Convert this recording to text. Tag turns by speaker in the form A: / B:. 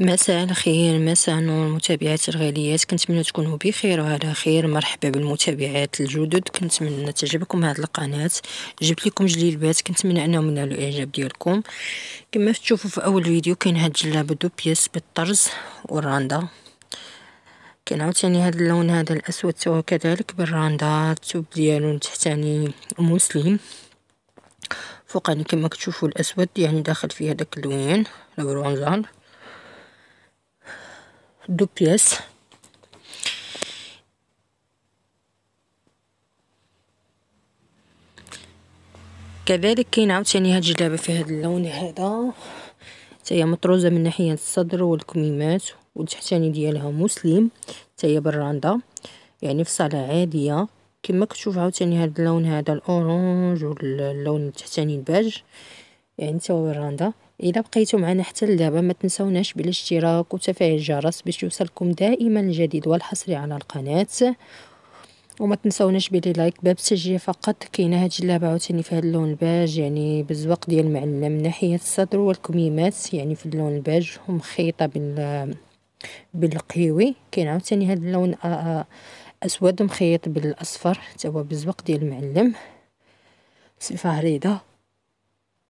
A: مساء الخير مساء النور المتابعات الغاليات كنتمنى تكونوا بخير وعلى خير مرحبا بالمتابعات الجدد كنتمنى تعجبكم هذه القناه جبت لكم جليبات كنتمنى انهم ينالوا الاعجاب ديالكم كما تشوفوا في اول فيديو كاين هاد الجلابه دو بيس بالطرز والراندا كاين عاوتاني هاد اللون هذا الاسود كذلك بالراندا التوب ديالو تحتاني مسلم فوقاني كما كتشوفوا الاسود يعني داخل فيه هذاك اللون البرونزان deux pièces. كذلك كاين عاوتاني هاد الجلابه في هاد اللون هذا حتى هي مطروزه من ناحيه الصدر والكميمات والتحتاني ديالها مسلم حتى هي براندا يعني صاله عاديه كما كتشوف عاوتاني هاد اللون هذا الاورانج واللون التحتاني الباج يعني تا براندا الى بقيتو معنا حتى لدابا ما تنساوناش بالاشتراك وتفعيل الجرس باش يوصلكم دائما الجديد والحصري على القناه وما تنساوناش بلي لايك باب التشجيع فقط كاينه هاد الجلابه عاوتاني في هاد اللون الباج يعني بالزواق ديال المعلم من ناحيه الصدر والكميمات يعني في اللون الباج ومخيطه بال بالقيوي كاين عاوتاني هاد اللون اسود مخيط بالاصفر حتى هو بالزواق ديال المعلم صفه عريضه